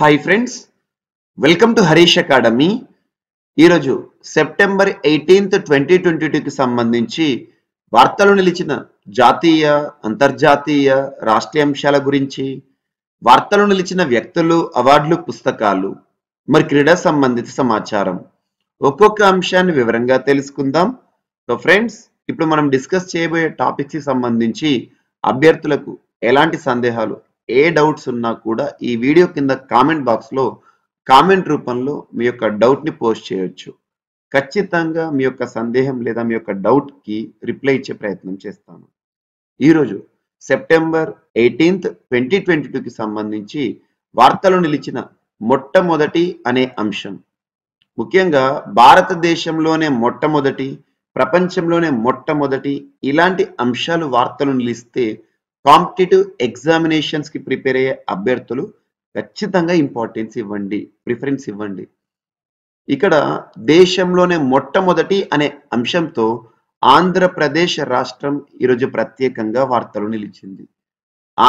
hi friends welcome to Harish academy ఈరోజు September eighteenth twenty twenty టూకి సంబంధించి వార్తలు నిలిచిన జాతీయ అంతర్జాతీయ రాష్ట్రీయ అంశాల గురించి వార్తలు నిలిచిన వ్యక్తులు అవార్డులు పుస్తకాలు మరి క్రీడా సంబంధిత సమాచారం ఒక్కొక్క అంశాన్ని వివరంగా తెలుసుకుందాం సో ఫ్రెండ్స్ ఇప్పుడు మనం డిస్కస్ చేయబోయే టాపిక్స్కి సంబంధించి అభ్యర్థులకు ఎలాంటి సందేహాలు ఏ డౌట్స్ ఉన్నా కూడా ఈ వీడియో కింద కామెంట్ బాక్స్లో కామెంట్ రూపంలో మీ యొక్క డౌట్ని పోస్ట్ చేయొచ్చు ఖచ్చితంగా మీ యొక్క సందేహం లేదా మీ యొక్క డౌట్కి రిప్లై ఇచ్చే ప్రయత్నం చేస్తాను ఈరోజు సెప్టెంబర్ ఎయిటీన్త్ ట్వంటీ ట్వంటీ టూకి సంబంధించి వార్తలు నిలిచిన మొట్టమొదటి అనే అంశం ముఖ్యంగా భారతదేశంలోనే మొట్టమొదటి ప్రపంచంలోనే మొట్టమొదటి ఇలాంటి అంశాలు వార్తలు నిలిస్తే కాంపిటేటివ్ కి ప్రిపేర్ అయ్యే అభ్యర్థులు ఖచ్చితంగా ఇంపార్టెన్స్ ఇవ్వండి ప్రిఫరెన్స్ ఇవ్వండి ఇక్కడ దేశంలోనే మొట్టమొదటి అనే అంశంతో ఆంధ్రప్రదేశ్ రాష్ట్రం ఈరోజు ప్రత్యేకంగా వార్తలు నిలిచింది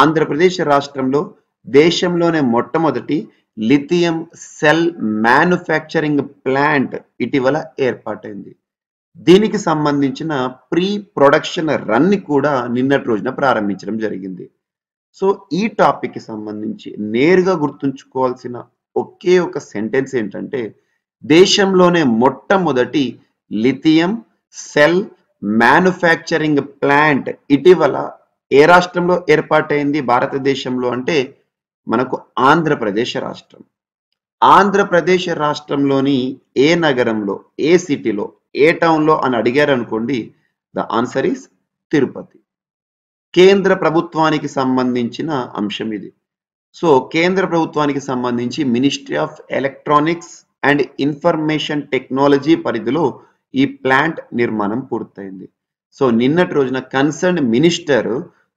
ఆంధ్రప్రదేశ్ రాష్ట్రంలో దేశంలోనే మొట్టమొదటి లిథియం సెల్ మ్యానుఫ్యాక్చరింగ్ ప్లాంట్ ఇటీవల ఏర్పాటైంది దీనికి సంబంధించిన ప్రీ ప్రొడక్షన్ రన్ని కూడా నిన్నటి రోజున ప్రారంభించడం జరిగింది సో ఈ టాపిక్కి సంబంధించి నేరుగా గుర్తుంచుకోవాల్సిన ఒకే ఒక సెంటెన్స్ ఏంటంటే దేశంలోనే మొట్టమొదటి లిథియం సెల్ మ్యానుఫ్యాక్చరింగ్ ప్లాంట్ ఇటీవల ఏ రాష్ట్రంలో ఏర్పాటైంది భారతదేశంలో అంటే మనకు ఆంధ్రప్రదేశ్ రాష్ట్రం ఆంధ్రప్రదేశ్ రాష్ట్రంలోని ఏ నగరంలో ఏ సిటీలో ఏ టౌన్లో అని అడిగారు అనుకోండి ద ఆన్సర్ ఈస్ తిరుపతి కేంద్ర ప్రభుత్వానికి సంబంధించిన అంశం ఇది సో కేంద్ర ప్రభుత్వానికి సంబంధించి Ministry of Electronics and Information Technology పరిధిలో ఈ ప్లాంట్ నిర్మాణం పూర్తయింది సో నిన్నటి రోజున కన్సర్న్ మినిస్టర్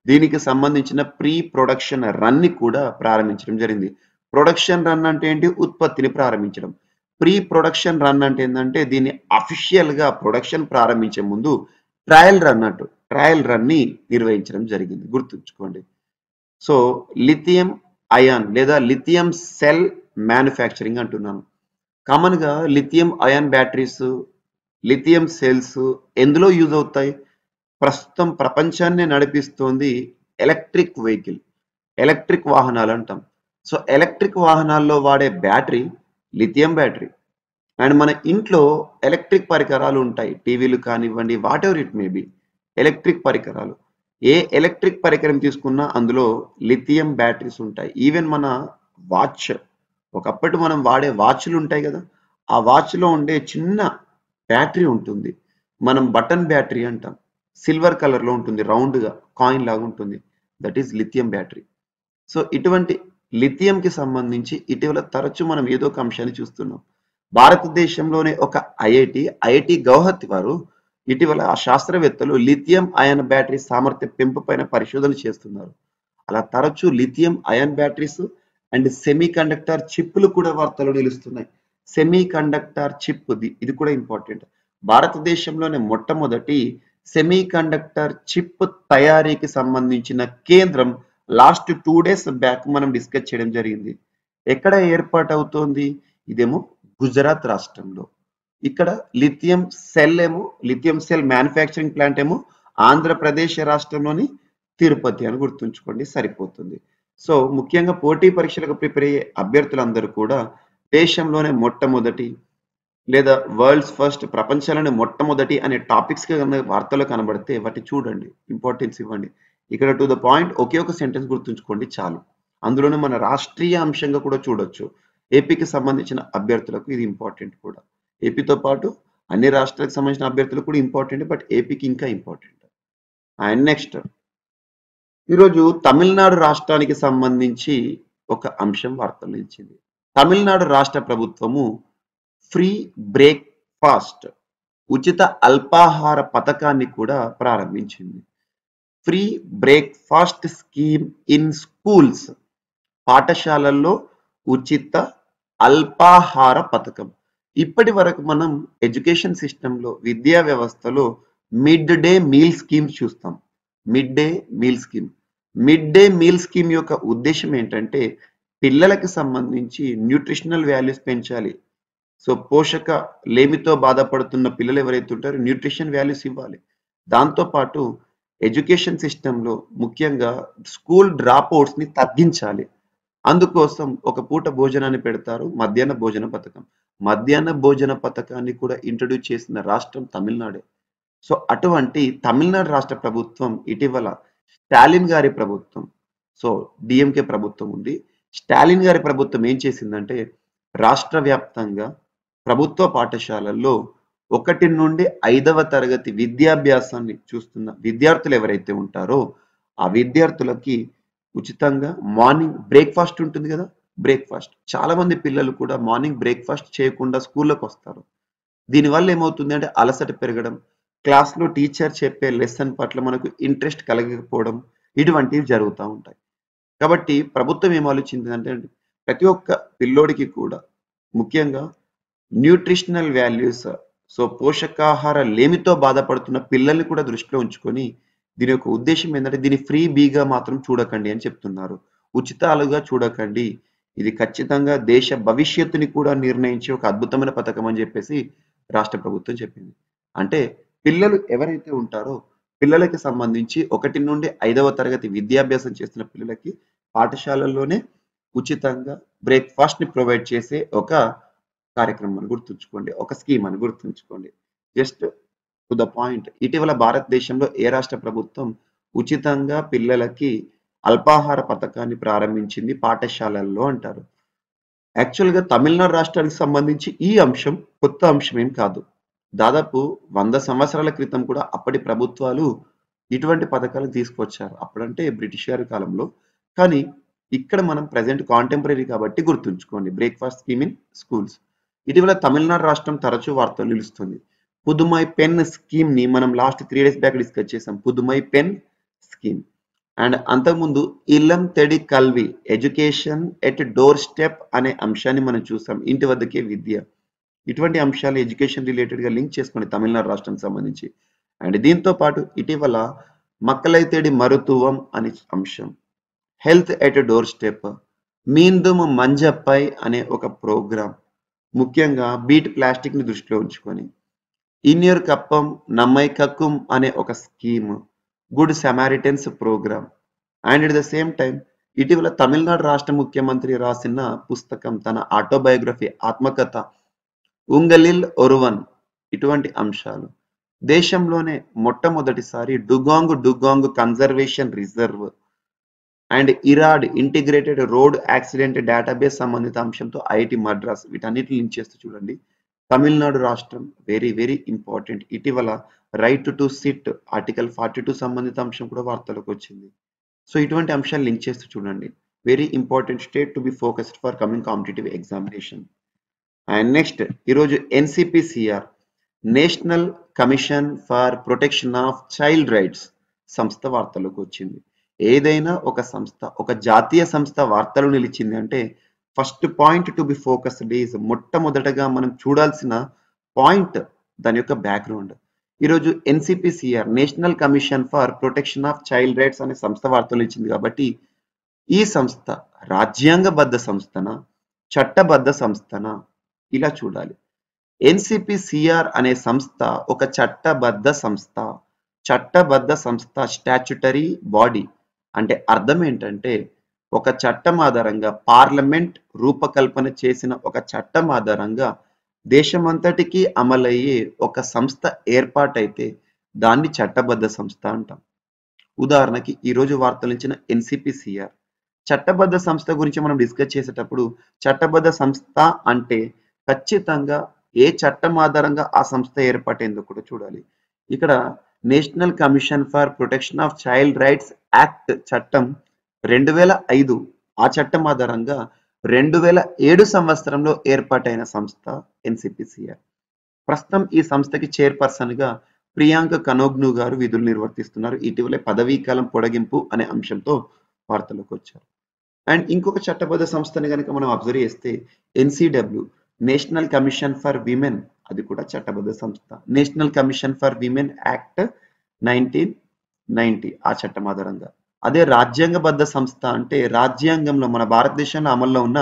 దీనికి సంబంధించిన ప్రీ ప్రొడక్షన్ రన్ని కూడా ప్రారంభించడం జరిగింది ప్రొడక్షన్ రన్ అంటే ఏంటి ఉత్పత్తిని ప్రారంభించడం ప్రీ ప్రొడక్షన్ రన్ అంటే ఏంటంటే దీన్ని అఫీషియల్గా ప్రొడక్షన్ ప్రారంభించే ముందు ట్రయల్ రన్ అంటూ ట్రయల్ రన్ని నిర్వహించడం జరిగింది గుర్తుంచుకోండి సో లిథియం అయాన్ లేదా లిథియం సెల్ మ్యానుఫ్యాక్చరింగ్ అంటున్నాను కామన్గా lithium ion batteries lithium cells ఎందులో యూజ్ అవుతాయి ప్రస్తుతం ప్రపంచాన్ని నడిపిస్తోంది ఎలక్ట్రిక్ వెహికల్ ఎలక్ట్రిక్ వాహనాలు అంటాం సో ఎలక్ట్రిక్ వాహనాల్లో వాడే బ్యాటరీ లిథియం బ్యాటరీ అండ్ మన ఇంట్లో ఎలక్ట్రిక్ పరికరాలు ఉంటాయి టీవీలు కానివ్వండి whatever it may be electric పరికరాలు ఏ ఎలక్ట్రిక్ పరికరం తీసుకున్నా అందులో లిథియం బ్యాటరీస్ ఉంటాయి ఈవెన్ మన వాచ్ ఒకప్పటి మనం వాడే వాచ్లు ఉంటాయి కదా ఆ వాచ్లో ఉండే చిన్న బ్యాటరీ ఉంటుంది మనం బటన్ బ్యాటరీ అంటాం సిల్వర్ కలర్లో ఉంటుంది రౌండ్గా కాయిన్ లాగా ఉంటుంది that is lithium battery so ఇటువంటి లిథియంకి సంబంధించి ఇటీవల తరచూ మనం ఏదో ఒక అంశాన్ని చూస్తున్నాం భారతదేశంలోనే ఒక ఐఐటి ఐఐటి గౌహతి వారు ఇటీవల ఆ శాస్త్రవేత్తలు లిథియం అయన్ బ్యాటరీ సామర్థ్య పెంపు పైన పరిశోధన చేస్తున్నారు అలా తరచూ lithium ion batteries and semiconductor చిప్లు కూడా వార్తలు నిలుస్తున్నాయి సెమీ కండక్టర్ చిప్ ఇది కూడా ఇంపార్టెంట్ భారతదేశంలోనే మొట్టమొదటి సెమీ కండక్టర్ చిప్ తయారీకి సంబంధించిన కేంద్రం లాస్ట్ టూ డేస్ బ్యాక్ మనం డిస్కస్ చేయడం జరిగింది ఎక్కడ ఏర్పాటు అవుతోంది ఇదేమో గుజరాత్ రాష్ట్రంలో ఇక్కడ లిథియం సెల్ ఏమో లిథియం సెల్ మ్యానుఫ్యాక్చరింగ్ ప్లాంట్ ఏమో ఆంధ్రప్రదేశ్ రాష్ట్రంలోని తిరుపతి అని గుర్తుంచుకోండి సరిపోతుంది సో ముఖ్యంగా పోటీ పరీక్షలకు ప్రిపేర్ అయ్యే అభ్యర్థులందరూ కూడా దేశంలోనే మొట్టమొదటి లేదా వరల్డ్స్ ఫస్ట్ ప్రపంచంలోనే మొట్టమొదటి అనే టాపిక్స్ వార్తలు కనబడితే వాటి చూడండి ఇంపార్టెన్స్ ఇవ్వండి ఇక్కడ టు ద పాయింట్ ఒకే ఒక సెంటెన్స్ గుర్తుంచుకోండి చాలు అందులోనే మన రాష్ట్రీయ అంశంగా కూడా చూడొచ్చు ఏపీకి సంబంధించిన అభ్యర్థులకు ఇది ఇంపార్టెంట్ కూడా ఏపీతో పాటు అన్ని రాష్ట్రాలకు సంబంధించిన అభ్యర్థులకు కూడా ఇంపార్టెంట్ బట్ ఏపీకి ఇంకా ఇంపార్టెంట్ అండ్ నెక్స్ట్ ఈరోజు తమిళనాడు రాష్ట్రానికి సంబంధించి ఒక అంశం వార్తలించింది తమిళనాడు రాష్ట్ర ప్రభుత్వము ఫ్రీ బ్రేక్ఫాస్ట్ ఉచిత అల్పాహార పథకాన్ని కూడా ప్రారంభించింది free breakfast scheme in schools పాఠశాలల్లో ఉచిత అల్పాహార పథకం ఇప్పటి వరకు మనం ఎడ్యుకేషన్ సిస్టంలో విద్యా వ్యవస్థలో మిడ్ డే మీల్ స్కీమ్ చూస్తాం mid day meal scheme mid day meal scheme యొక్క ఉద్దేశం ఏంటంటే పిల్లలకు సంబంధించి న్యూట్రిషనల్ వాల్యూస్ పెంచాలి సో పోషక లేమితో బాధపడుతున్న పిల్లలు ఎవరైతే ఉంటారో న్యూట్రిషన్ వాల్యూస్ ఇవ్వాలి దాంతోపాటు ఎడ్యుకేషన్ సిస్టంలో ముఖ్యంగా స్కూల్ డ్రాప్ ని తగ్గించాలి అందుకోసం ఒక పూట భోజనాన్ని పెడతారు మధ్యాహ్న భోజన పథకం మధ్యాహ్న భోజన పథకాన్ని కూడా ఇంట్రడ్యూస్ చేసిన రాష్ట్రం తమిళనాడే సో అటువంటి తమిళనాడు రాష్ట్ర ప్రభుత్వం ఇటీవల స్టాలిన్ గారి ప్రభుత్వం సో డిఎంకే ప్రభుత్వం ఉంది స్టాలిన్ గారి ప్రభుత్వం ఏం చేసిందంటే రాష్ట్ర వ్యాప్తంగా ప్రభుత్వ పాఠశాలల్లో ఒకటి నుండి ఐదవ తరగతి విద్యాభ్యాసాన్ని చూస్తున్న విద్యార్థులు ఎవరైతే ఉంటారో ఆ విద్యార్థులకి ఉచితంగా మార్నింగ్ బ్రేక్ఫాస్ట్ ఉంటుంది కదా బ్రేక్ఫాస్ట్ చాలా మంది పిల్లలు కూడా మార్నింగ్ బ్రేక్ఫాస్ట్ చేయకుండా స్కూళ్ళకు వస్తారు దీనివల్ల ఏమవుతుంది అంటే అలసట పెరగడం క్లాస్లో టీచర్ చెప్పే లెసన్ పట్ల మనకు ఇంట్రెస్ట్ కలగకపోవడం ఇటువంటివి జరుగుతూ ఉంటాయి కాబట్టి ప్రభుత్వం ఏం అంటే ప్రతి ఒక్క పిల్లోడికి కూడా ముఖ్యంగా న్యూట్రిషనల్ వాల్యూస్ సో పోషకాహార లేమితో బాధపడుతున్న పిల్లల్ని కూడా దృష్టిలో ఉంచుకొని దీని యొక్క ఉద్దేశం ఏంటంటే దీన్ని ఫ్రీ బీగా మాత్రం చూడకండి అని చెప్తున్నారు ఉచితాలుగా చూడకండి ఇది ఖచ్చితంగా దేశ భవిష్యత్తుని కూడా నిర్ణయించే ఒక అద్భుతమైన పథకం అని చెప్పేసి రాష్ట్ర ప్రభుత్వం చెప్పింది అంటే పిల్లలు ఎవరైతే ఉంటారో పిల్లలకి సంబంధించి ఒకటి నుండి ఐదవ తరగతి విద్యాభ్యాసం చేస్తున్న పిల్లలకి పాఠశాలల్లోనే ఉచితంగా బ్రేక్ఫాస్ట్ని ప్రొవైడ్ చేసే ఒక కార్యక్రమం అని గుర్తుంచుకోండి ఒక స్కీమ్ అని గుర్తుంచుకోండి జస్ట్ టు ద పాయింట్ ఇటీవల భారతదేశంలో ఏ రాష్ట్ర ప్రభుత్వం ఉచితంగా పిల్లలకి అల్పాహార పథకాన్ని ప్రారంభించింది పాఠశాలల్లో అంటారు యాక్చువల్గా తమిళనాడు రాష్ట్రానికి సంబంధించి ఈ అంశం కొత్త అంశం ఏం కాదు దాదాపు వంద సంవత్సరాల క్రితం కూడా అప్పటి ప్రభుత్వాలు ఇటువంటి పథకాలు తీసుకొచ్చారు అప్పుడంటే బ్రిటిష్ గారి కాలంలో కానీ ఇక్కడ మనం ప్రజెంట్ కాంటెంపరీ కాబట్టి గుర్తుంచుకోండి బ్రేక్ఫాస్ట్ స్కీమ్ ఇన్ స్కూల్స్ ఇటీవల తమిళనాడు రాష్ట్రం తరచూ వార్తలు నిలుస్తుంది పుదుమై పెన్ స్కీమ్ ని మనం last three days back discuss చేసాం పుదుమై పెన్ స్కీమ్ అండ్ అంతకుముందు Illam Thedi Kalvi education at doorstep అనే అంశాన్ని మనం చూసాం ఇంటి వద్దకే విద్య ఇటువంటి అంశాలు ఎడ్యుకేషన్ రిలేటెడ్గా లింక్ చేసుకోండి తమిళనాడు రాష్ట్రం సంబంధించి అండ్ దీంతో పాటు ఇటీవల మక్కలైతేడి మరుతువం అనే అంశం health at doorstep Meendum Manjappai అనే ఒక ప్రోగ్రామ్ ముఖ్యంగా బీట్ ప్లాస్టిక్ని దృష్టిలో ఉంచుకొని ఇన్యూర్ కప్పం నమ్మై కక్కుం అనే ఒక scheme good samaritans programme and at the same time ఇటీవల తమిళనాడు రాష్ట్ర ముఖ్యమంత్రి రాసిన పుస్తకం తన ఆటోబయోగ్రఫీ ఆత్మకథ ఉంగలిల్ ఒరువన్ ఇటువంటి అంశాలు దేశంలోనే మొట్టమొదటిసారి dugong dugong conservation reserve and IRAD integrated road accident database సంబంధిత అంశంతో ఐఐటి మద్రాస్ వీటన్నిటి లింక్ చేస్తూ చూడండి తమిళనాడు రాష్ట్రం వెరీ వెరీ ఇంపార్టెంట్ ఇటీవల right to sit article forty two సంబంధిత అంశం కూడా వార్తలకు వచ్చింది సో ఇటువంటి అంశాలు లింక్ చేస్తూ చూడండి very important state to be focused for coming competitive examination and next ఈరోజు NCPCR National Commission for Protection of Child Rights సంస్థ వార్తలకు వచ్చింది ఏదైనా ఒక సంస్థ ఒక జాతీయ సంస్థ వార్తలు నిలిచింది అంటే first point to be focused is మొట్టమొదటగా మనం చూడాల్సిన పాయింట్ దాని యొక్క బ్యాక్గ్రౌండ్ ఈరోజు NCPCR National Commission for Protection of Child Rights అనే సంస్థ వార్తలు ఇచ్చింది కాబట్టి ఈ సంస్థ రాజ్యాంగబద్ధ సంస్థన చట్టబద్ధ సంస్థన ఇలా చూడాలి ఎన్సిపిసిఆర్ అనే సంస్థ ఒక చట్టబద్ధ సంస్థ చట్టబద్ధ సంస్థ స్టాచ్యుటరీ బాడీ అంటే అర్థం ఏంటంటే ఒక చట్టం ఆధారంగా పార్లమెంట్ రూపకల్పన చేసిన ఒక చట్టం ఆధారంగా దేశమంతటికి అమలయ్యే ఒక సంస్థ ఏర్పాటైతే దాన్ని చట్టబద్ధ సంస్థ అంటాం ఉదాహరణకి ఈరోజు వార్తలించిన ఎన్సిపిసిఆర్ చట్టబద్ధ సంస్థ గురించి మనం డిస్కస్ చేసేటప్పుడు చట్టబద్ధ సంస్థ అంటే ఖచ్చితంగా ఏ చట్టం ఆధారంగా ఆ సంస్థ ఏర్పాటైందో కూడా చూడాలి ఇక్కడ National Commission for Protection of Child Rights act చట్టం రెండు వేల ఐదు ఆ చట్టం ఆధారంగా రెండు వేల ఏడు సంవత్సరంలో ఏర్పాటైన సంస్థ ఎన్సిపిసిఆర్ ప్రస్తుతం ఈ సంస్థకి చైర్పర్సన్గా ప్రియాంక కనోగ్ను గారు విధులు నిర్వర్తిస్తున్నారు ఇటీవలే పదవీకాలం పొడగింపు అనే అంశంతో వార్తలకు వచ్చారు అండ్ ఇంకొక చట్టబద్ధ సంస్థని కనుక మనం అబ్జర్వ్ చేస్తే NCW National Commission for Women అది కూడా చట్టబద్ధ సంస్థ National Commission for Women act nineteen ninety ఆ చట్టం ఆధారంగా అదే రాజ్యాంగబద్ధ సంస్థ అంటే రాజ్యాంగంలో మన భారతదేశంలో అమల్లో ఉన్న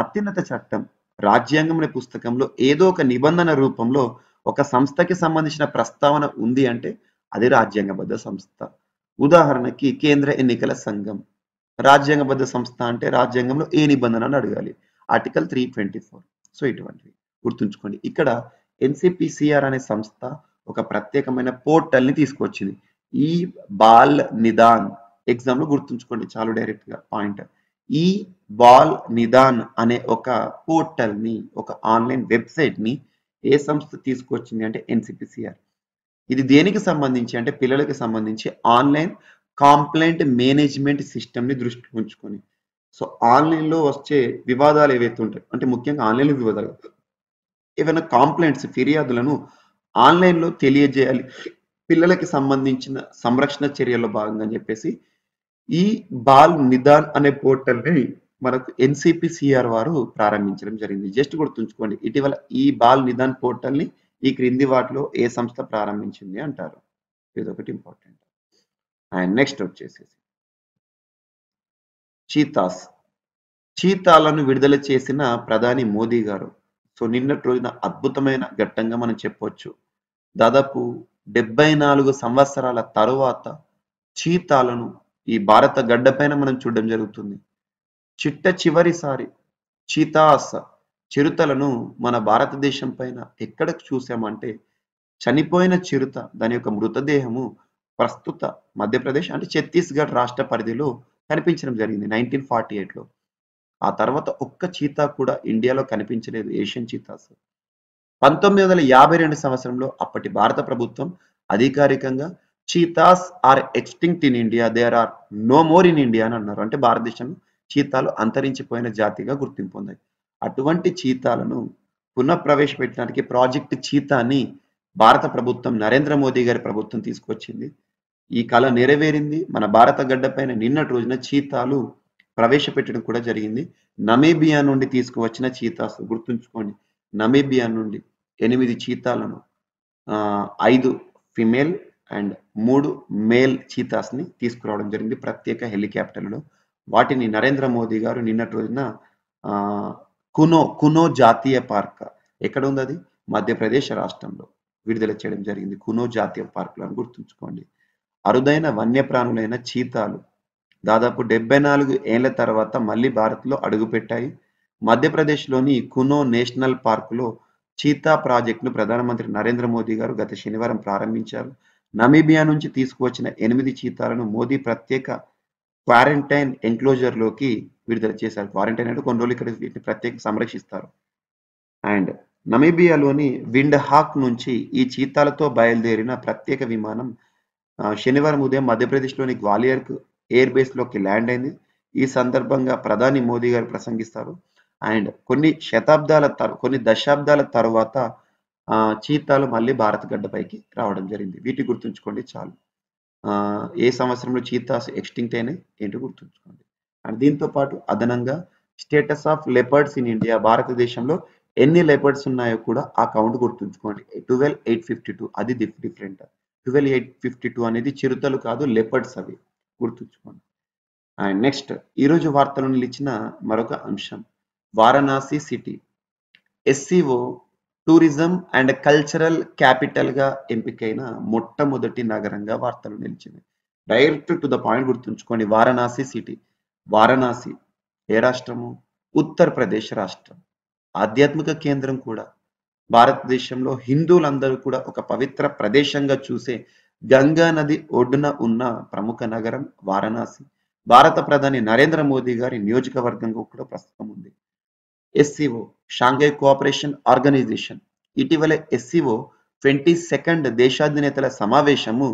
అత్యున్నత చట్టం రాజ్యాంగం అనే పుస్తకంలో ఏదో ఒక నిబంధన రూపంలో ఒక సంస్థకి సంబంధించిన ప్రస్తావన ఉంది అంటే అది రాజ్యాంగబద్ధ సంస్థ ఉదాహరణకి కేంద్ర ఎన్నికల సంఘం రాజ్యాంగబద్ధ సంస్థ అంటే రాజ్యాంగంలో ఏ నిబంధన అడగాలి article three twenty four so ఇటువంటివి గుర్తుంచుకోండి ఇక్కడ ఎన్సిపిసిఆర్ అనే సంస్థ ఒక ప్రత్యేకమైన పోర్టల్ని తీసుకొచ్చింది ఈ బాల్ నిదాన్ లో గుర్తుంచుకోండి చాలు డైరెక్ట్గా పాయింట్ ఈ బాల్ నిదాన్ అనే ఒక పోర్టల్ని ఒక ఆన్లైన్ వెబ్సైట్ని ఏ సంస్థ తీసుకొచ్చింది అంటే ఎన్సిపిసిఆర్ ఇది దేనికి సంబంధించి అంటే పిల్లలకి సంబంధించి ఆన్లైన్ కాంప్లైంట్ మేనేజ్మెంట్ సిస్టమ్ని దృష్టి ఉంచుకొని సో ఆన్లైన్లో వచ్చే వివాదాలు ఏవైతే ఉంటాయి అంటే ముఖ్యంగా ఆన్లైన్లో వివాదాలు ఏవైనా కాంప్లైంట్స్ ఫిర్యాదులను ఆన్లైన్లో తెలియజేయాలి పిల్లలకి సంబంధించిన సంరక్షణ చర్యల్లో భాగంగా చెప్పేసి ఈ బాల్ నిదాన్ అనే పోర్టల్ని మనకు ఎన్సిపిసిఆర్ వారు ప్రారంభించడం జరిగింది జస్ట్ గుర్తుంచుకోండి ఇటీవల ఈ బాల్ నిదాన్ పోర్టల్ని ఈ క్రింది వాటిలో ఏ సంస్థ ప్రారంభించింది అంటారు ఇదొకటి ఇంపార్టెంట్ అండ్ నెక్స్ట్ వచ్చేసేసి చీతాస్ చీతాలను విడుదల చేసిన ప్రధాని మోదీ గారు సో నిన్నటి రోజున అద్భుతమైన ఘట్టంగా మనం చెప్పవచ్చు దాదాపు డెబ్బై నాలుగు సంవత్సరాల తరువాత చీతాలను ఈ భారత గడ్డపైన మనం చూడడం జరుగుతుంది చిట్ట చివరిసారి చీతాస చిరుతలను మన భారతదేశం పైన ఎక్కడ చూసామంటే చనిపోయిన చిరుత దాని యొక్క మృతదేహము ప్రస్తుత మధ్యప్రదేశ్ అంటే ఛత్తీస్గఢ్ రాష్ట్ర పరిధిలో కనిపించడం జరిగింది నైన్టీన్ ఫార్టీ ఎయిట్లో ఆ తర్వాత ఒక్క చీతా కూడా ఇండియాలో కనిపించలేదు ఏషియన్ చీతాస్ పంతొమ్మిది వందల యాభై రెండు సంవత్సరంలో అప్పటి భారత ప్రభుత్వం అధికారికంగా cheetahs are extinct in India there are no more in India అని అన్నారు అంటే భారతదేశంలో చీతాలు అంతరించిపోయిన జాతిగా గుర్తింపు ఉన్నాయి అటువంటి చీతాలను పునఃప్రవేశపెట్టడానికి ప్రాజెక్ట్ చీతాని భారత ప్రభుత్వం నరేంద్ర మోదీ గారి ప్రభుత్వం తీసుకొచ్చింది ఈ కళ నెరవేరింది మన భారత గడ్డపైన నిన్నటి రోజున చీతాలు ప్రవేశపెట్టడం కూడా జరిగింది నమేబియా నుండి తీసుకువచ్చిన చీతాస్ గుర్తుంచుకోండి నమేబియా నుండి ఎనిమిది చీతాలను ఐదు ఫిమేల్ అండ్ మూడు మేల్ చీతాస్ని తీసుకురావడం జరిగింది ప్రత్యేక హెలికాప్టర్లో వాటిని నరేంద్ర మోదీ గారు నిన్నటి రోజున కునో కునో జాతీయ పార్క్ ఎక్కడ ఉంది అది మధ్యప్రదేశ్ రాష్ట్రంలో విడుదల చేయడం జరిగింది కునో జాతీయ అని గుర్తుంచుకోండి అరుదైన వన్యప్రాణులైన చీతాలు దాదాపు డెబ్బై నాలుగు ఏళ్ల తర్వాత మళ్ళీ భారత్లో అడుగుపెట్టాయి మధ్యప్రదేశ్లోని కునో నేషనల్ పార్కులో చీతా ప్రాజెక్టును ప్రధానమంత్రి నరేంద్ర మోదీ గారు గత శనివారం ప్రారంభించారు నమీబియా నుంచి తీసుకువచ్చిన ఎనిమిది చీతాలను మోదీ ప్రత్యేక క్వారంటైన్ ఎంక్లోజర్లోకి విడుదల చేశారు క్వారంటైన్ అంటే కొన్ని రోజులు ఇక్కడ వీటిని ప్రత్యేక సంరక్షిస్తారు అండ్ నమీబియాలోని విండ్ హాక్ నుంచి ఈ చీతాలతో బయలుదేరిన ప్రత్యేక విమానం శనివారం ఉదయం మధ్యప్రదేశ్లోని గ్వాలియర్కు ఎయిర్ బేస్లోకి ల్యాండ్ అయింది ఈ సందర్భంగా ప్రధాని మోదీ గారు ప్రసంగిస్తారు అండ్ కొన్ని శతాబ్దాల తర్ కొన్ని దశాబ్దాల తర్వాత చీతాలు మళ్ళీ భారత గడ్డపైకి రావడం జరిగింది వీటి గుర్తుంచుకోండి చాలు ఏ సంవత్సరంలో చీతాస్ ఎక్స్టింక్ట్ అయినాయి ఏంటో గుర్తుంచుకోండి అండ్ దీంతో పాటు అదనంగా status of leopards in India భారతదేశంలో ఎన్ని లెపర్డ్స్ ఉన్నాయో కూడా ఆ కౌంట్ గుర్తుంచుకోండి ట్వెల్వ్ ఎయిట్ ఫిఫ్టీ టూ అది different twelve eight fifty two అనేది చిరుతలు కాదు లెపర్డ్స్ అవి గుర్తుంచుకోండి అండ్ నెక్స్ట్ ఈరోజు వార్తలు నిలిచిన మరొక అంశం Varanasi city SCO tourism and cultural క్యాపిటల్గా ఎంపికైన మొట్టమొదటి నగరంగా వార్తలు నిలిచింది డైరెక్ట్ టు ద పాయింట్ గుర్తుంచుకోండి వారణాసి సిటీ వారణాసి ఏ రాష్ట్రము ఉత్తరప్రదేశ్ రాష్ట్రం ఆధ్యాత్మిక కేంద్రం కూడా భారతదేశంలో హిందువులందరూ కూడా ఒక పవిత్ర ప్రదేశంగా చూసే గంగా నది ఒడ్డున ఉన్న ప్రముఖ నగరం వారణాసి భారత ప్రధాని నరేంద్ర మోదీ గారి నియోజకవర్గంగా కూడా ప్రస్తుతం ఉంది ఎస్సీఓ షాంఘై కోఆపరేషన్ ఆర్గనైజేషన్ ఇటీవల ఎస్సీఓ ట్వంటీ సెకండ్ దేశాధినేతల సమావేశము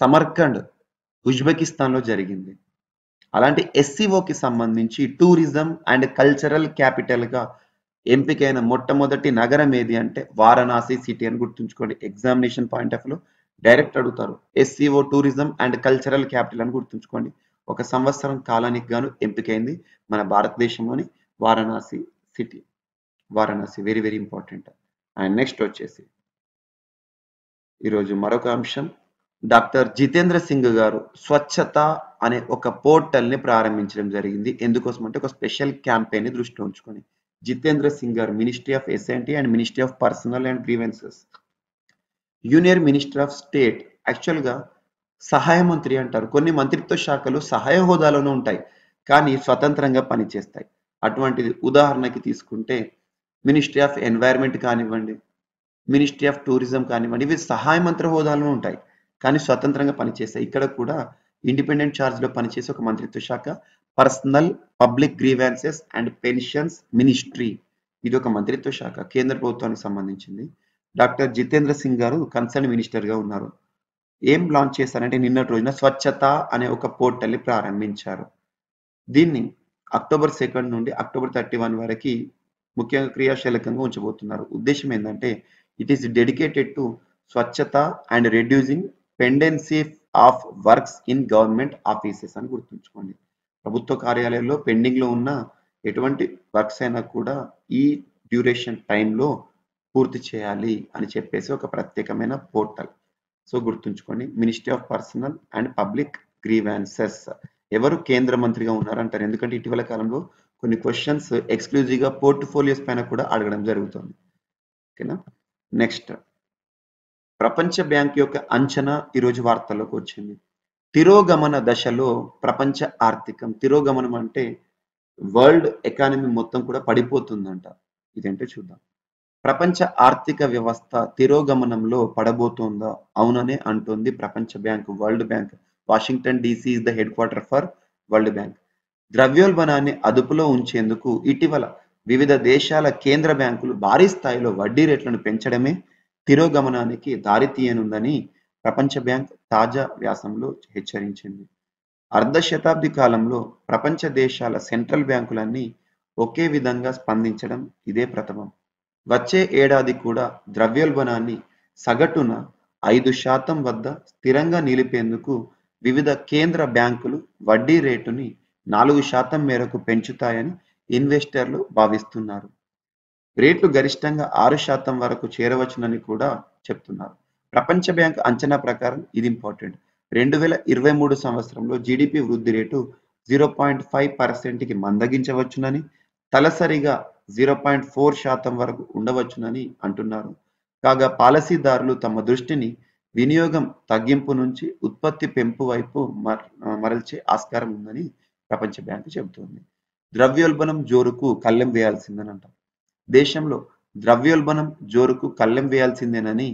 సమర్కండ్ ఉజ్బెకిస్తాన్లో జరిగింది అలాంటి ఎస్సీఓకి సంబంధించి టూరిజం అండ్ కల్చరల్ క్యాపిటల్గా ఎంపికైన మొట్టమొదటి నగరం ఏది అంటే వారణాసి సిటీ అని గుర్తుంచుకోండి ఎగ్జామినేషన్ పాయింట్ ఆఫ్ లో డైరెక్ట్ అడుగుతారు SCO tourism and cultural capital అని గుర్తుంచుకోండి ఒక సంవత్సరం కాలానికి గాను ఎంపికైంది మన భారతదేశంలోని Varanasi city Varanasi very very important and next వచ్చేసి ఈరోజు మరొక అంశం డాక్టర్ జితేంద్ర సింగ్ గారు స్వచ్ఛత అనే ఒక పోర్టల్ని ప్రారంభించడం జరిగింది ఎందుకోసం అంటే ఒక స్పెషల్ ని దృష్టిలో ఉంచుకొని జితేంద్ర సింగ్ గారు ministry of S N T and ministry of personal and grievances junior minister of state యాక్చువల్గా సహాయ మంత్రి అంటారు కొన్ని మంత్రిత్వ శాఖలు సహాయ హోదాలోనూ ఉంటాయి కానీ స్వతంత్రంగా పనిచేస్తాయి అటువంటిది ఉదాహరణకి తీసుకుంటే మినిస్ట్రీ ఆఫ్ ఎన్వైర్న్మెంట్ కానివ్వండి మినిస్ట్రీ ఆఫ్ టూరిజం కానివ్వండి ఇవి సహాయ మంత్రి హోదాలోనే ఉంటాయి కానీ స్వతంత్రంగా పనిచేస్తాయి ఇక్కడ కూడా ఇండిపెండెంట్ ఛార్జ్లో పనిచేసే ఒక మంత్రిత్వ శాఖ personnel public grievances and pensions ministry ఇది ఒక మంత్రిత్వ శాఖ కేంద్ర ప్రభుత్వానికి సంబంధించింది డాక్టర్ జితేంద్ర సింగ్ గారు కన్సర్న్ మినిస్టర్గా ఉన్నారు ఏం లాంచ్ చేశారంటే నిన్నటి రోజున స్వచ్ఛత అనే ఒక పోర్టల్ ని ప్రారంభించారు దీన్ని అక్టోబర్ సెకండ్ నుండి అక్టోబర్ థర్టీ వన్ వరకు ముఖ్యంగా క్రియాశీలకంగా ఉంచబోతున్నారు ఉద్దేశం ఏంటంటే it is dedicated to Swachhata and reducing pendency of works in government offices అని గుర్తుంచుకోండి ప్రభుత్వ కార్యాలయాల్లో పెండింగ్లో ఉన్న ఎటువంటి వర్క్స్ అయినా కూడా ఈ డ్యూరేషన్ టైంలో పూర్తి చేయాలి అని చెప్పేసి ఒక ప్రత్యేకమైన పోర్టల్ సో గుర్తుంచుకోండి Ministry of personal and Public Grievances ఎవరు కేంద్ర మంత్రిగా ఉన్నారంటారు ఎందుకంటే ఇటీవల కాలంలో కొన్ని క్వశ్చన్స్ ఎక్స్క్లూజివ్గా పోర్ట్ఫోలియోస్ పైన కూడా అడగడం జరుగుతుంది ఓకేనా నెక్స్ట్ ప్రపంచ బ్యాంక్ యొక్క అంచనా ఈరోజు వార్తల్లోకి వచ్చింది తిరోగమన దశలో ప్రపంచ ఆర్థికం తిరోగమనం అంటే వరల్డ్ ఎకానమీ మొత్తం కూడా పడిపోతుందంట ఇదేంటో చూద్దాం ప్రపంచ ఆర్థిక వ్యవస్థ తిరోగమనంలో పడబోతోందా అవుననే అంటుంది ప్రపంచ bank World Bank Washington DC is the headquarter for World Bank ద్రవ్యోల్బణాన్ని అదుపులో ఉంచేందుకు ఇటీవల వివిధ దేశాల కేంద్ర బ్యాంకులు భారీ స్థాయిలో వడ్డీ రేట్లను పెంచడమే తిరోగమనానికి దారితీయనుందని ప్రపంచ బ్యాంక్ తాజా వ్యాసంలో హెచ్చరించింది అర్ధ శతాబ్ది కాలంలో ప్రపంచ దేశాల సెంట్రల్ బ్యాంకులన్నీ ఒకే విధంగా స్పందించడం ఇదే ప్రథమం వచ్చే ఏడాది కూడా ద్రవ్యోల్బణాన్ని సగటున ఐదు శాతం వద్ద స్థిరంగా నిలిపేందుకు వివిధ కేంద్ర బ్యాంకులు వడ్డీ రేటుని నాలుగు శాతం మేరకు పెంచుతాయని ఇన్వెస్టర్లు భావిస్తున్నారు రేట్లు గరిష్టంగా ఆరు శాతం వరకు చేరవచ్చునని కూడా చెప్తున్నారు ప్రపంచ బ్యాంక్ అంచనా ప్రకారం ఇది ఇంపార్టెంట్ రెండు వేల ఇరవై మూడు సంవత్సరంలో జీడిపి వృద్ధి రేటు జీరో పాయింట్ ఫైవ్ పర్సెంట్కి మందగించవచ్చునని తలసరిగా జీరో పాయింట్ ఫోర్ శాతం వరకు ఉండవచ్చునని అంటున్నారు కాగా పాలసీదారులు తమ దృష్టిని వినియోగం తగ్గింపు నుంచి ఉత్పత్తి పెంపు వైపు మరల్చే ఆస్కారం ఉందని ప్రపంచ బ్యాంకు చెబుతోంది ద్రవ్యోల్బణం జోరుకు కళ్ళెం వేయాల్సిందని అంటారు దేశంలో ద్రవ్యోల్బణం జోరుకు కళ్ళెం వేయాల్సిందేనని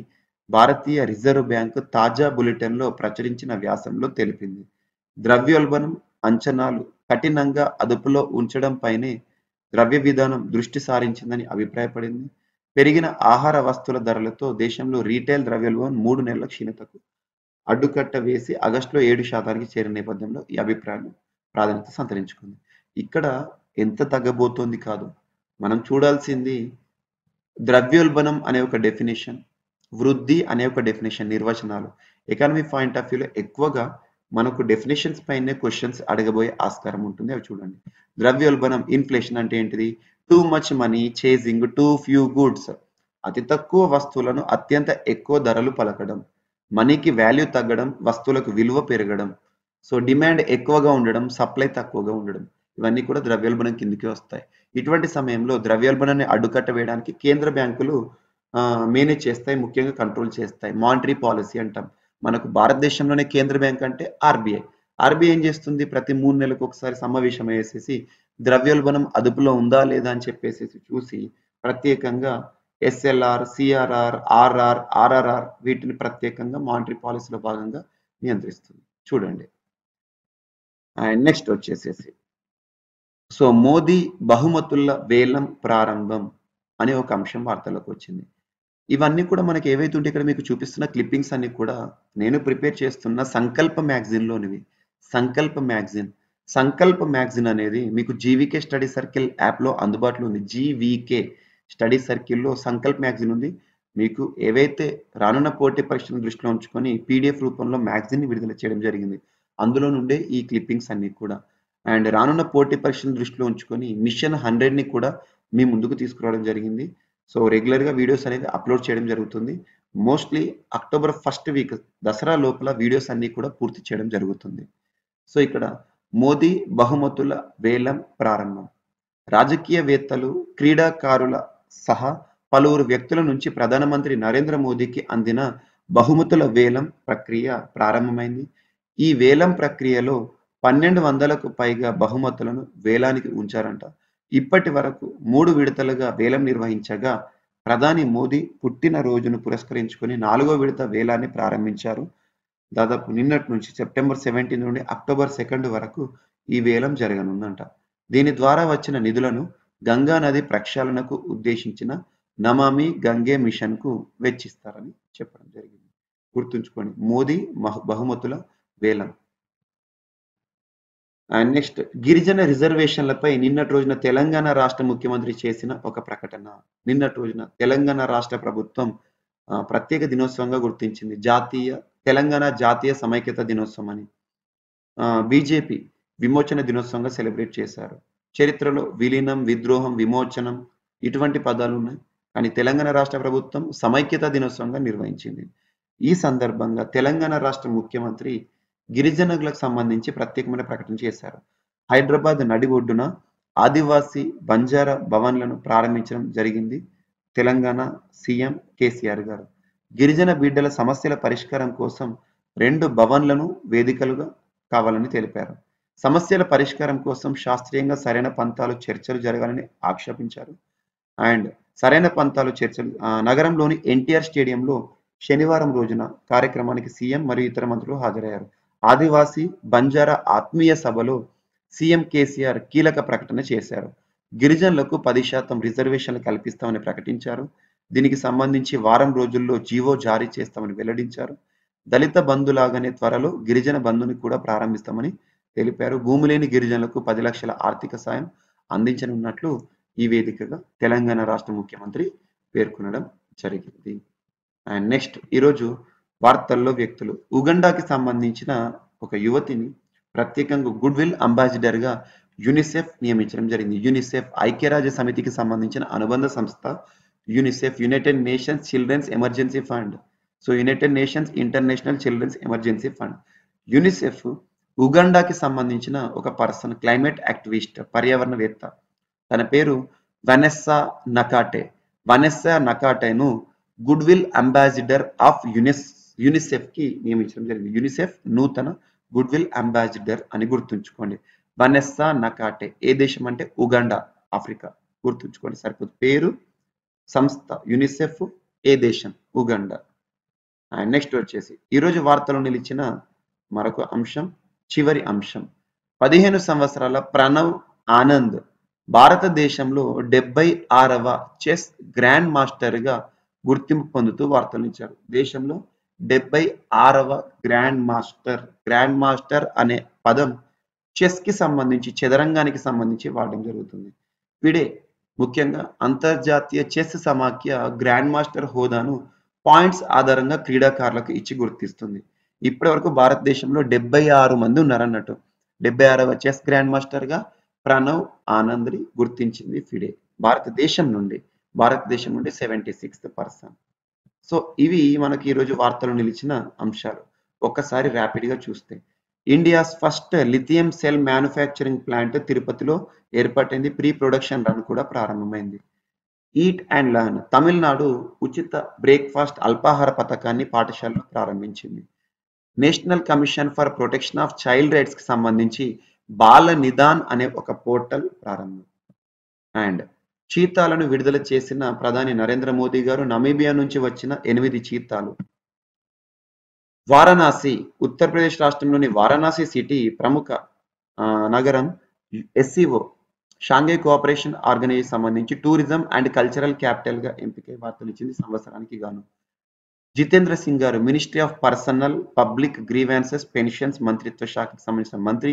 భారతీయ రిజర్వ్ బ్యాంకు తాజా బులెటిన్లో ప్రచురించిన వ్యాసంలో తెలిపింది ద్రవ్యోల్బణం అంచనాలు కఠినంగా అదుపులో ఉంచడం పైనే ద్రవ్య విధానం దృష్టి సారించిందని అభిప్రాయపడింది పెరిగిన ఆహార వస్తువుల ధరలతో దేశంలో రీటైల్ ద్రవ్యోల్బణం మూడు నెలల క్షీణతకు అడ్డుకట్ట వేసి ఆగస్టులో ఏడు శాతానికి చేరిన నేపథ్యంలో ఈ అభిప్రాయం ప్రాధాన్యత సంతరించుకుంది ఇక్కడ ఎంత తగ్గబోతోంది కాదు మనం చూడాల్సింది ద్రవ్యోల్బణం అనే ఒక డెఫినేషన్ వృద్ధి అనే ఒక డెఫినేషన్ నిర్వచనాలు ఎకానమీ పాయింట్ ఆఫ్ వ్యూలో ఎక్కువగా మనకు డెఫినేషన్స్ పైనే క్వశ్చన్స్ అడగబోయే ఆస్కారం ఉంటుంది అవి చూడండి ద్రవ్యోల్బణం ఇన్ఫ్లేషన్ అంటే ఏంటిది too much money chasing too few goods అతి తక్కువ వస్తువులను అత్యంత ఎక్కువ ధరలు పలకడం మనీకి వాల్యూ తగ్గడం వస్తువులకు విలువ పెరగడం సో డిమాండ్ ఎక్కువగా ఉండడం సప్లై తక్కువగా ఉండడం ఇవన్నీ కూడా ద్రవ్యోల్బణం కిందికి వస్తాయి ఇటువంటి సమయంలో ద్రవ్యోల్బణాన్ని అడ్డుకట్ట వేయడానికి కేంద్ర బ్యాంకులు మేనేజ్ చేస్తాయి ముఖ్యంగా కంట్రోల్ చేస్తాయి మానిటరీ పాలసీ అంటాం మనకు భారతదేశంలోనే కేంద్ర బ్యాంక్ అంటే ఆర్బీఐ ఆర్బీఐ ఏం చేస్తుంది ప్రతి మూడు నెలలకు ఒకసారి సమావేశం వేసేసి ద్రవ్యోల్బణం అదుపులో ఉందా లేదా అని చెప్పేసి చూసి ప్రత్యేకంగా ఎస్ఎల్ఆర్ సిఆర్ఆర్ ఆర్ఆర్ ఆర్ఆర్ఆర్ వీటిని ప్రత్యేకంగా మానిటరీ పాలసీలో భాగంగా నియంత్రిస్తుంది చూడండి అండ్ నెక్స్ట్ వచ్చేసేసి సో మోదీ బహుమతుల వేలం ప్రారంభం అనే ఒక అంశం వార్తలకు వచ్చింది ఇవన్నీ కూడా మనకి ఏవైతే ఉంటే ఇక్కడ మీకు చూపిస్తున్న క్లిప్పింగ్స్ అన్ని కూడా నేను ప్రిపేర్ చేస్తున్న సంకల్ప లోనివి సంకల్ప మ్యాగ్జిన్ సంకల్ప మ్యాగ్జిన్ అనేది మీకు జీవీకే స్టడీ సర్కిల్ యాప్లో అందుబాటులో ఉంది జీవీకే స్టడీ సర్కిల్లో సంకల్ప మ్యాగ్జిన్ ఉంది మీకు ఏవైతే రానున్న పోటీ పరీక్షను దృష్టిలో ఉంచుకొని పీడిఎఫ్ రూపంలో మ్యాగజిన్ విడుదల చేయడం జరిగింది అందులో నుండే ఈ క్లిప్పింగ్స్ అన్ని కూడా అండ్ రానున్న పోటీ పరీక్షను దృష్టిలో ఉంచుకొని మిషన్ హండ్రెడ్ని కూడా మీ ముందుకు తీసుకురావడం జరిగింది సో రెగ్యులర్గా వీడియోస్ అనేది అప్లోడ్ చేయడం జరుగుతుంది mostly October first week Dasara లోపల వీడియోస్ అన్ని కూడా పూర్తి చేయడం జరుగుతుంది సో ఇక్కడ మోదీ బహుమతుల వేలం ప్రారంభం రాజకీయవేత్తలు క్రీడాకారుల సహా పలువురు వ్యక్తుల నుంచి ప్రధానమంత్రి నరేంద్ర మోదీకి అందిన బహుమతుల వేలం ప్రక్రియ ప్రారంభమైంది ఈ వేలం ప్రక్రియలో పన్నెండు వందలకు పైగా బహుమతులను వేలానికి ఉంచారంట ఇప్పటి వరకు మూడు విడతలుగా వేలం నిర్వహించగా ప్రధాని మోదీ పుట్టినరోజును పురస్కరించుకొని నాలుగో విడత వేలాన్ని ప్రారంభించారు దాదాపు నిన్నటి నుంచి సెప్టెంబర్ సెవెంటీన్ నుండి అక్టోబర్ సెకండ్ వరకు ఈ వేలం జరగనుందంట దీని ద్వారా వచ్చిన నిధులను గంగా నది ప్రక్షాళనకు ఉద్దేశించిన నమామి గంగే మిషన్కు వెచ్చిస్తారని చెప్పడం జరిగింది గుర్తుంచుకోండి మోదీ బహుమతుల వేలం నెక్స్ట్ గిరిజన రిజర్వేషన్లపై నిన్నటి రోజున తెలంగాణ రాష్ట్ర ముఖ్యమంత్రి చేసిన ఒక ప్రకటన నిన్నటి రోజున తెలంగాణ రాష్ట్ర ప్రభుత్వం ప్రత్యేక దినోత్సవంగా గుర్తించింది జాతీయ తెలంగాణ జాతీయ సమైక్యత దినోత్సవం అని బీజేపీ విమోచన దినోత్సవంగా సెలబ్రేట్ చేశారు చరిత్రలో విలీనం విద్రోహం విమోచనం ఇటువంటి పదాలు ఉన్నాయి కానీ తెలంగాణ రాష్ట్ర ప్రభుత్వం సమైక్యత దినోత్సవంగా నిర్వహించింది ఈ సందర్భంగా తెలంగాణ రాష్ట్ర ముఖ్యమంత్రి గిరిజనులకు సంబంధించి ప్రత్యేకమైన ప్రకటన చేశారు హైదరాబాద్ నడి ఒడ్డున ఆదివాసీ బంజారా భవన్లను ప్రారంభించడం జరిగింది తెలంగాణ సీఎం కేసీఆర్ గారు గిరిజన బిడ్డల సమస్యల పరిష్కారం కోసం రెండు భవన్లను వేదికలుగా కావాలని తెలిపారు సమస్యల పరిష్కారం కోసం శాస్త్రీయంగా సరైన పంతాలు చర్చలు జరగాలని ఆక్షేపించారు అండ్ సరైన పంతాలు చర్చలు నగరంలోని ఎన్టీఆర్ స్టేడియంలో శనివారం రోజున కార్యక్రమానికి సీఎం మరియు ఇతర మంత్రులు హాజరయ్యారు ఆదివాసీ బంజారా ఆత్మీయ సభలో సీఎం కేసీఆర్ కీలక ప్రకటన చేశారు గిరిజనులకు పది శాతం రిజర్వేషన్లు కల్పిస్తామని ప్రకటించారు దీనికి సంబంధించి వారం రోజుల్లో జీవో జారీ చేస్తామని వెల్లడించారు దళిత బంధులాగానే త్వరలో గిరిజన బంధుని కూడా ప్రారంభిస్తామని తెలిపారు భూమి లేని గిరిజనులకు పది లక్షల ఆర్థిక సాయం అందించనున్నట్లు ఈ వేదికగా తెలంగాణ రాష్ట్ర ముఖ్యమంత్రి పేర్కొనడం జరిగింది అండ్ నెక్స్ట్ ఈరోజు వార్తల్లో వ్యక్తులు ఉగండాకి సంబంధించిన ఒక యువతిని ప్రత్యేకంగా గుడ్ విల్ అంబాసిడర్గా యునిసెఫ్ నియమించడం జరిగింది యునిసెఫ్ ఐక్యరాజ్య సమితికి సంబంధించిన అనుబంధ సంస్థ UNICEF United Nations Children's Emergency Fund so United Nations International Children's Emergency Fund UNICEF ఉగండాకి సంబంధించిన ఒక పర్సన్ క్లైమేట్ యాక్టివిస్ట్ పర్యావరణవేత్త తన పేరు వెనెస్సా నకాటే వనెస్సా నకాటేను goodwill ambassador of UNICEF కి నియమించడం జరిగింది యూనిసెఫ్ నూతన గుడ్ విల్ అంబాసిడర్ అని గుర్తుంచుకోండి వనెస్సా నకాటే ఏ దేశం అంటే ఉగండా ఆఫ్రికా గుర్తుంచుకోండి సరిపోదు పేరు సంస్థ యునిసెఫ్ ఏ దేశం ఉగండా అండ్ నెక్స్ట్ వచ్చేసి ఈరోజు వార్తలో నిలిచిన మరొక అంశం చివరి అంశం పదిహేను సంవత్సరాల ప్రణవ్ ఆనంద్ భారతదేశంలో డెబ్బై ఆరవ చెస్ గ్రాండ్ మాస్టర్గా గుర్తింపు పొందుతూ వార్తలు ఇచ్చారు దేశంలో డెబ్బై ఆరవ గ్రాండ్ మాస్టర్ గ్రాండ్ మాస్టర్ అనే పదం చెస్ కి సంబంధించి చదరంగానికి సంబంధించి వాడడం జరుగుతుంది వీడే ముఖ్యంగా అంతర్జాతీయ చెస్ సమాఖ్య గ్రాండ్ మాస్టర్ హోదాను పాయింట్స్ ఆధారంగా క్రీడాకారులకు ఇచ్చి గుర్తిస్తుంది ఇప్పటి వరకు భారతదేశంలో డెబ్బై ఆరు మంది ఉన్నారన్నట్టు డెబ్బై ఆరవ చెస్ గ్రాండ్ మాస్టర్ గా ప్రణవ్ ఆనంద్ని గుర్తించింది ఫిడే భారతదేశం నుండి భారతదేశం నుండి సెవెంటీ సిక్స్త్ పర్సన్ సో ఇవి మనకి ఈరోజు వార్తలు నిలిచిన అంశాలు ఒక్కసారి ర్యాపిడ్గా చూస్తే India's first lithium cell manufacturing plant తిరుపతిలో ఏర్పాటైంది ప్రీ ప్రొడక్షన్ రన్ కూడా ప్రారంభమైంది ఈట్ అండ్ లర్న్ తమిళనాడు ఉచిత బ్రేక్ఫాస్ట్ అల్పాహార పథకాన్ని పాఠశాలలో ప్రారంభించింది National Commission for Protection of Child రైట్స్కి సంబంధించి బాల నిదాన్ అనే ఒక పోర్టల్ ప్రారంభం అండ్ చీతాలను విడుదల చేసిన ప్రధాని నరేంద్ర మోదీ గారు నమీబియా నుంచి వచ్చిన ఎనిమిది చీతాలు వారణాసి ఉత్తరప్రదేశ్ రాష్ట్రంలోని వారణాసి సిటీ ప్రముఖ నగరం ఎస్సీఓ షాంఘై కోఆపరేషన్ ఆర్గనైజ్ సంబంధించి టూరిజం అండ్ కల్చరల్ క్యాపిటల్ గా ఎంపిక వార్తలు ఇచ్చింది సంవత్సరానికి గాను జితేంద్ర సింగ్ గారు ministry of Personnel public Grievances Pensions మంత్రిత్వ శాఖకు సంబంధించిన మంత్రి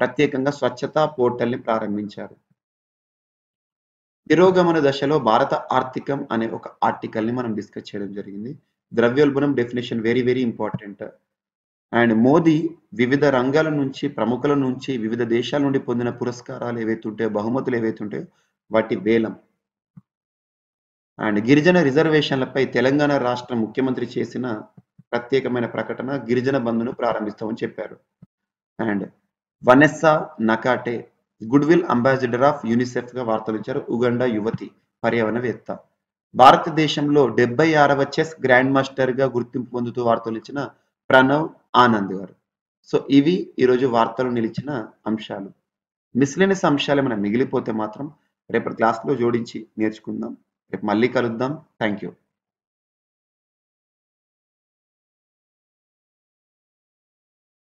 ప్రత్యేకంగా స్వచ్ఛతా పోర్టల్ని ప్రారంభించారు తిరోగమన దశలో భారత ఆర్థికం అనే ఒక ఆర్టికల్ ని మనం డిస్కస్ చేయడం జరిగింది ద్రవ్యోల్బణం definition very very important and Modi వివిధ రంగాల నుంచి ప్రముఖుల నుంచి వివిధ దేశాల నుండి పొందిన పురస్కారాలు ఏవైతుంటే బహుమతులు ఏవైతుంటే వాటి వేలం అండ్ గిరిజన రిజర్వేషన్లపై తెలంగాణ రాష్ట్ర ముఖ్యమంత్రి చేసిన ప్రత్యేకమైన ప్రకటన గిరిజన బంధును ప్రారంభిస్తామని చెప్పారు and Vanessa Nakate goodwill ambassador of UNICEF గా వార్తలు ఇచ్చారు ఉగండా యువతి పర్యావరణవేత్త భారతదేశంలో డెబ్బై ఆరవ చెస్ గ్రాండ్ మాస్టర్ గా గుర్తింపు పొందుతూ వార్తలు ఇచ్చిన ప్రణవ్ ఆనంద్ గారు సో ఇవి ఈరోజు వార్తలు నిలిచిన అంశాలు మిస్లేనిస్ అంశాలు ఏమైనా మిగిలిపోతే మాత్రం రేపటి క్లాస్లో జోడించి నేర్చుకుందాం రేపు మళ్ళీ కలుద్దాం థ్యాంక్ యూ